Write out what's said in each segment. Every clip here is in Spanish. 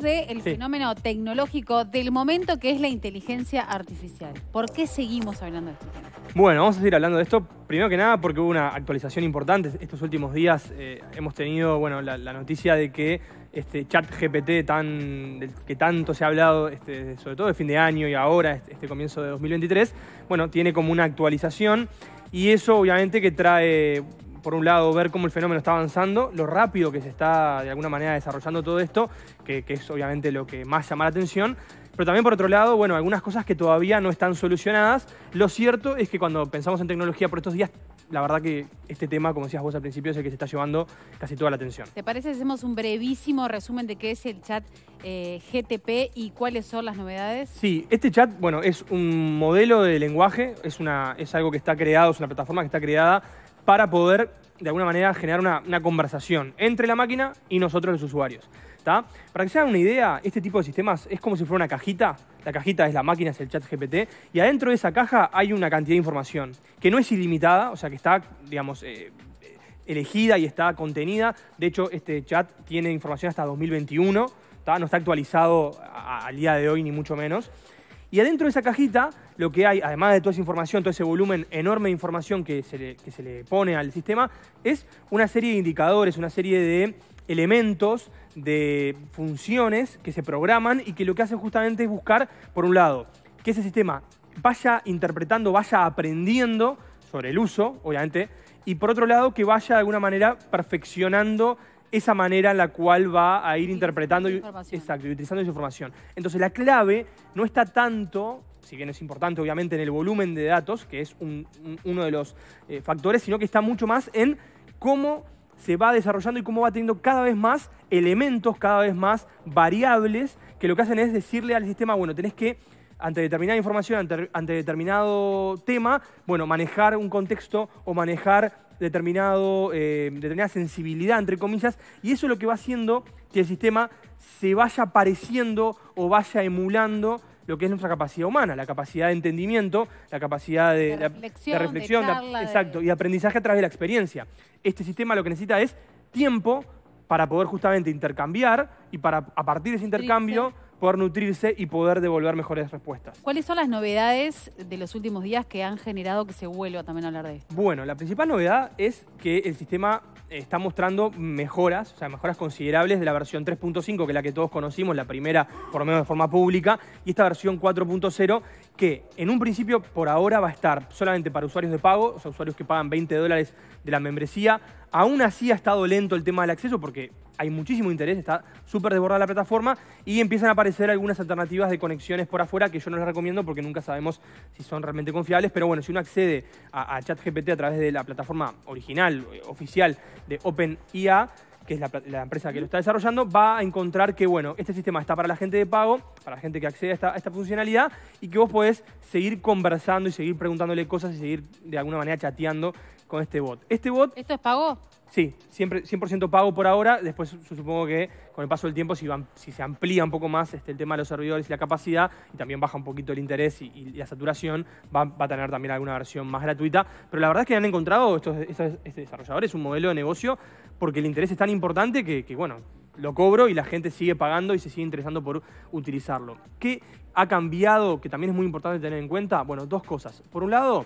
del fenómeno tecnológico del momento que es la inteligencia artificial. ¿Por qué seguimos hablando de esto? Bueno, vamos a seguir hablando de esto. Primero que nada, porque hubo una actualización importante. Estos últimos días eh, hemos tenido bueno, la, noticia de que este chat GPT tan, que tanto se ha hablado, este, sobre todo de fin de año y ahora, este, este comienzo de 2023, bueno, tiene como una actualización. Y eso obviamente que trae por un lado, ver cómo el fenómeno está avanzando, lo rápido que se está de alguna manera desarrollando todo esto, que, es obviamente lo que más llama la atención. Pero también por otro lado, bueno, algunas cosas que todavía no están solucionadas. Lo cierto es que cuando pensamos en tecnología por estos días, la verdad que este tema, como decías vos al principio, es el que se está llevando casi toda la atención. ¿Te parece que hacemos un brevísimo resumen de qué es el chat eh, GTP y cuáles son las novedades? Sí, este chat, bueno, es un modelo de lenguaje, es, una, es algo que está creado, es una plataforma que está creada para poder, de alguna manera, generar una, conversación entre la máquina y nosotros los usuarios. Para que se hagan una idea, este tipo de sistemas es como si fuera una cajita. La cajita es la máquina, es el chat GPT, y adentro de esa caja hay una cantidad de información que no es ilimitada, o sea, que está, digamos, eh, eh, elegida y está contenida. De hecho, este chat tiene información hasta 2021, no está actualizado al día de hoy, ni mucho menos. Y adentro de esa cajita, lo que hay, además de toda esa información, todo ese volumen enorme de información que se le, pone al sistema, es una serie de indicadores, una serie de elementos, de funciones que se programan y que lo que hacen justamente es buscar, por un lado, que ese sistema vaya interpretando, vaya aprendiendo sobre el uso, obviamente, y por otro lado, que vaya de alguna manera perfeccionando esa manera en la cual va a ir interpretando y, utilizando esa información. Entonces la clave no está tanto, si bien es importante obviamente en el volumen de datos, que es uno de los eh, factores, sino que está mucho más en cómo se va desarrollando y cómo va teniendo cada vez más elementos, cada vez más variables, que lo que hacen es decirle al sistema, bueno, tenés que ante determinada información, ante determinado tema, bueno, manejar un contexto o manejar determinado, eh, determinada sensibilidad, entre comillas, y eso es lo que va haciendo que el sistema se vaya pareciendo o vaya emulando lo que es nuestra capacidad humana, la capacidad de entendimiento, la capacidad de, reflexión, exacto, y aprendizaje a través de la experiencia. Este sistema lo que necesita es tiempo para poder justamente intercambiar y para a partir de ese intercambio poder nutrirse y poder devolver mejores respuestas. ¿Cuáles son las novedades de los últimos días que han generado que se vuelva también a hablar de esto? Bueno, la principal novedad es que el sistema está mostrando mejoras, o sea, mejoras considerables de la versión 3.5, que es la que todos conocimos, la primera por lo menos de forma pública, y esta versión 4.0, que en un principio por ahora va a estar solamente para usuarios de pago, o sea, usuarios que pagan 20 dólares de la membresía. Aún así ha estado lento el tema del acceso porque hay muchísimo interés, está súper desbordada la plataforma y empiezan a aparecer algunas alternativas de conexiones por afuera que yo no les recomiendo porque nunca sabemos si son realmente confiables, pero bueno, si uno accede a, ChatGPT a través de la plataforma original, eh, oficial de OpenIA, que es la, empresa que lo está desarrollando, va a encontrar que, bueno, este sistema está para la gente de pago, para la gente que accede a esta, a esta, funcionalidad, y que vos podés seguir conversando y seguir preguntándole cosas y seguir de alguna manera chateando con este bot. Este bot... ¿Esto es pago? Sí, siempre 100% pago por ahora. Después supongo que con el paso del tiempo, si, van, si se amplía un poco más este, el tema de los servidores y la capacidad, y también baja un poquito el interés y, la saturación, va, a tener también alguna versión más gratuita. Pero la verdad es que han encontrado estos, este desarrollador es desarrolladores un modelo de negocio porque el interés es tan importante que, que, bueno, lo cobro y la gente sigue pagando y se sigue interesando por utilizarlo. ¿Qué ha cambiado, que también es muy importante tener en cuenta? Bueno, dos cosas. Por un lado,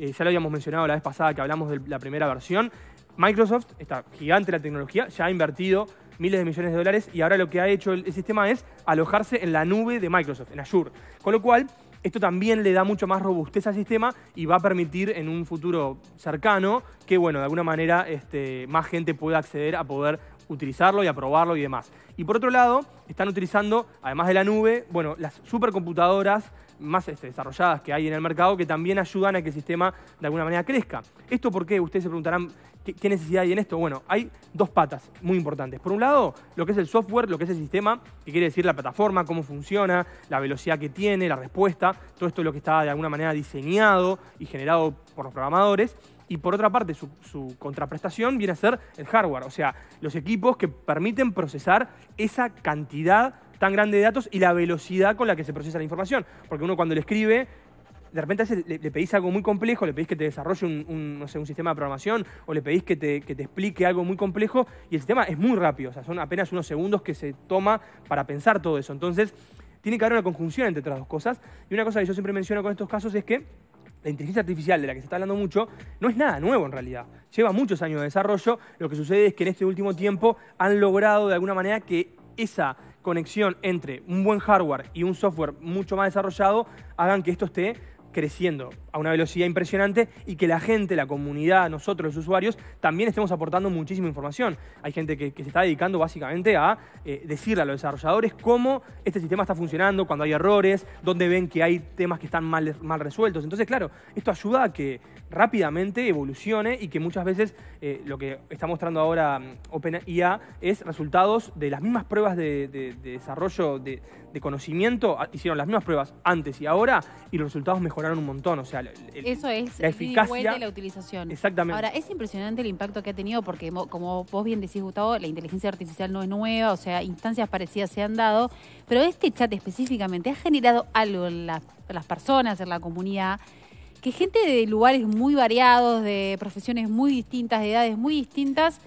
eh, ya lo habíamos mencionado la vez pasada que hablamos de la primera versión, Microsoft, está gigante la tecnología, ya ha invertido miles de millones de dólares y ahora lo que ha hecho el, sistema es alojarse en la nube de Microsoft, en Azure. Con lo cual, esto también le da mucho más robustez al sistema y va a permitir en un futuro cercano que, bueno, de alguna manera este, más gente pueda acceder a poder utilizarlo y aprobarlo y demás. Y por otro lado, están utilizando, además de la nube, bueno, las supercomputadoras más este, desarrolladas que hay en el mercado que también ayudan a que el sistema de alguna manera crezca. ¿Esto por qué? Ustedes se preguntarán, ¿qué, necesidad hay en esto? Bueno, hay dos patas muy importantes. Por un lado, lo que es el software, lo que es el sistema, que quiere decir la plataforma, cómo funciona, la velocidad que tiene, la respuesta, todo esto es lo que está de alguna manera diseñado y generado por los programadores. Y por otra parte, su, su, contraprestación viene a ser el hardware, o sea, los equipos que permiten procesar esa cantidad tan grande de datos y la velocidad con la que se procesa la información. Porque uno cuando le escribe, de repente le, pedís algo muy complejo, le pedís que te desarrolle un, sistema de programación o le pedís que te, que te, explique algo muy complejo y el sistema es muy rápido, o sea, son apenas unos segundos que se toma para pensar todo eso. Entonces, tiene que haber una conjunción entre otras dos cosas. Y una cosa que yo siempre menciono con estos casos es que la inteligencia artificial de la que se está hablando mucho no es nada nuevo en realidad. Lleva muchos años de desarrollo. Lo que sucede es que en este último tiempo han logrado de alguna manera que esa conexión entre un buen hardware y un software mucho más desarrollado hagan que esto esté creciendo a una velocidad impresionante y que la gente, la comunidad, nosotros los usuarios, también estemos aportando muchísima información. Hay gente que, se está dedicando básicamente a eh, decirle a los desarrolladores cómo este sistema está funcionando, cuando hay errores, dónde ven que hay temas que están mal, mal resueltos. Entonces, claro, esto ayuda a que rápidamente evolucione y que muchas veces eh, lo que está mostrando ahora mm, OpenIA es resultados de las mismas pruebas de, desarrollo de, conocimiento, ah, hicieron las mismas pruebas antes y ahora y los resultados mejoraron un montón, o sea, eso es la eficacia de la utilización. Exactamente. Ahora, es impresionante el impacto que ha tenido porque como vos bien decís Gustavo, la inteligencia artificial no es nueva, o sea, instancias parecidas se han dado, pero este chat específicamente ha generado algo en las personas, en la comunidad que gente de lugares muy variados, de profesiones muy distintas, de edades muy distintas,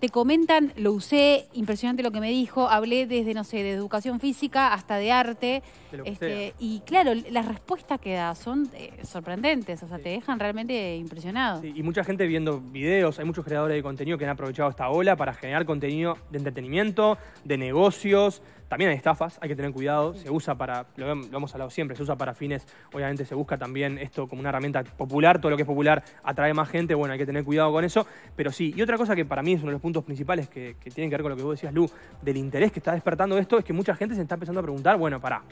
te comentan, lo usé, impresionante lo que me dijo, hablé desde, no sé, de educación física hasta de arte. Este, y claro, las respuestas que da son eh, sorprendentes, o sea, te dejan realmente impresionado. y mucha gente viendo videos, hay muchos creadores de contenido que han aprovechado esta ola para generar contenido de entretenimiento, de negocios, también hay estafas, hay que tener cuidado. Se usa para, lo, hemos hablado siempre, se usa para fines, obviamente se busca también esto como una herramienta popular, todo lo que es popular atrae más gente, bueno, hay que tener cuidado con eso. Pero sí, y otra cosa que para mí es uno de los puntos principales que, tienen que ver con lo que vos decías, Lu, del interés que está despertando esto, es que mucha gente se está empezando a preguntar, bueno, pará,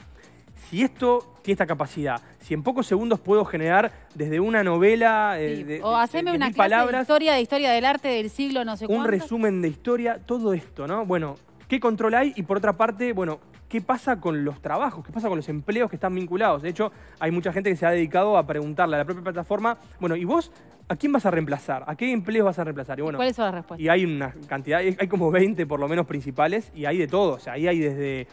si esto tiene esta capacidad, si en pocos segundos puedo generar desde una novela eh, o hacerme una clase de historia de historia del arte del siglo no sé cuánto. un resumen de historia, todo esto, ¿no? Bueno, qué control hay y por otra parte, bueno, qué pasa con los trabajos, qué pasa con los empleos que están vinculados. De hecho, hay mucha gente que se ha dedicado a preguntarle a la propia plataforma, bueno, ¿y vos a quién vas a reemplazar? ¿A qué empleos vas a reemplazar? Y bueno, cuál es Y hay una cantidad, hay como 20 por lo menos principales y hay de todo. O sea, ahí hay desde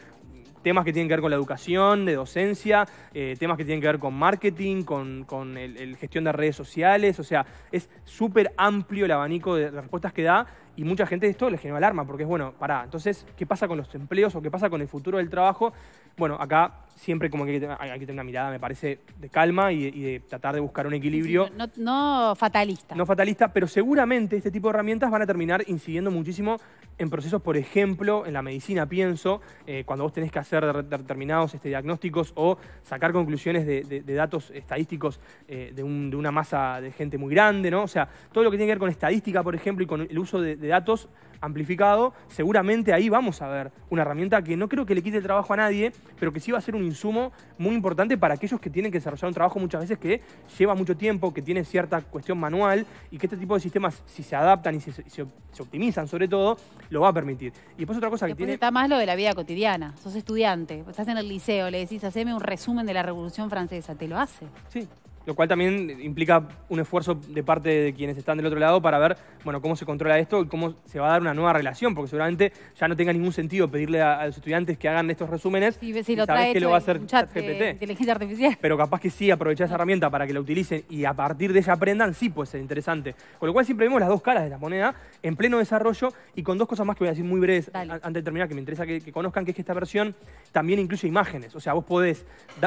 temas que tienen que ver con la educación, de docencia, eh, temas que tienen que ver con marketing, con, con el, gestión de redes sociales, o sea, es súper amplio el abanico de respuestas que da y mucha gente de esto le genera alarma porque es, bueno, pará, entonces, ¿qué pasa con los empleos o qué pasa con el futuro del trabajo? Bueno, acá siempre como que hay, que tener una mirada, me parece, de calma y, de tratar de buscar un equilibrio. no, fatalista. No fatalista, pero seguramente este tipo de herramientas van a terminar incidiendo muchísimo en procesos, por ejemplo, en la medicina, pienso, eh, cuando vos tenés que hacer determinados este, diagnósticos o sacar conclusiones de, datos estadísticos eh, de, una masa de gente muy grande, ¿no? O sea, todo lo que tiene que ver con estadística, por ejemplo, y con el uso de, datos amplificado, seguramente ahí vamos a ver una herramienta que no creo que le quite el trabajo a nadie, pero que sí va a ser un insumo muy importante para aquellos que tienen que desarrollar un trabajo muchas veces que lleva mucho tiempo, que tiene cierta cuestión manual y que este tipo de sistemas, si se adaptan y se, se, optimizan sobre todo, lo va a permitir. Y después otra cosa que tiene... está más lo de la vida cotidiana. Sos estudiante, estás en el liceo, le decís, haceme un resumen de la Revolución Francesa, te lo hace. Sí, lo cual también implica un esfuerzo de parte de quienes están del otro lado para ver, bueno, cómo se controla esto y cómo se va a dar una nueva relación, porque seguramente ya no tenga ningún sentido pedirle a, los estudiantes que hagan estos resúmenes y que lo va a hacer chat GPT. Inteligencia artificial. Pero capaz que sí aprovechar esa herramienta para que la utilicen y a partir de ella aprendan, sí puede ser interesante. Con lo cual siempre vemos las dos caras de la moneda en pleno desarrollo y con dos cosas más que voy a decir muy breves antes de terminar, que me interesa que, conozcan, que es que esta versión también incluye imágenes. O sea, vos podés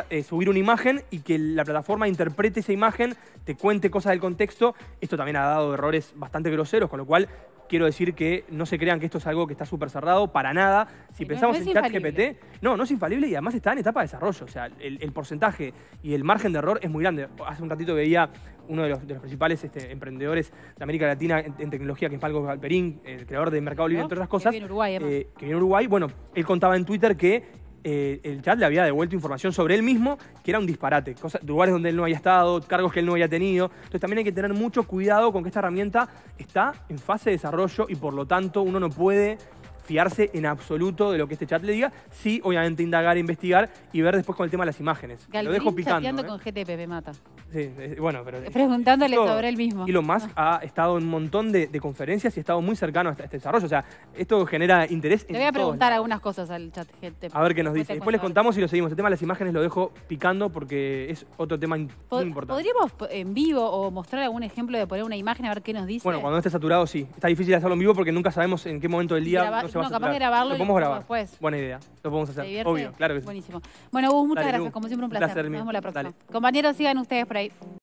eh, subir una imagen y que la plataforma interprete esa imagen, te cuente cosas del contexto. Esto también ha dado errores bastante groseros, con lo cual quiero decir que no se crean que esto es algo que está súper cerrado, para nada. Si pensamos en ChatGPT, no, no es infalible y además está en etapa de desarrollo. O sea, el, porcentaje y el margen de error es muy grande. Hace un ratito veía uno de los, principales este, emprendedores de América Latina en, tecnología, que es Palco Galperín, el creador de Mercado Libre, entre otras cosas. Eh, que viene Uruguay, Uruguay. Bueno, él contaba en Twitter que eh, el chat le había devuelto información sobre él mismo que era un disparate, cosas, lugares donde él no había estado, cargos que él no había tenido. Entonces también hay que tener mucho cuidado con que esta herramienta está en fase de desarrollo y por lo tanto uno no puede fiarse en absoluto de lo que este chat le diga, sí, obviamente indagar, investigar y ver después con el tema de las imágenes. lo dejo picando. ¿eh? con GTP mata. Eh, bueno, pero... Preguntándole sobre él mismo. Elon Musk ah. ha estado en un montón de, conferencias y ha estado muy cercano a este, desarrollo. O sea, esto genera interés. te voy a preguntar algunas cosas al chat. Gente. A ver qué nos dice. Después les contamos y lo seguimos. El tema de las imágenes lo dejo picando porque es otro tema muy importante. ¿Podríamos en vivo o mostrar algún ejemplo de poner una imagen a ver qué nos dice? Bueno, cuando esté saturado sí. Está difícil hacerlo en vivo porque nunca sabemos en qué momento del día Graba capaz grabarlo lo podemos grabar. Buena idea. Lo podemos hacer. Obvio, claro que sí. Buenísimo. Bueno, Hugo, muchas gracias. Como siempre, un placer. la próxima. Compañeros, sigan ustedes right.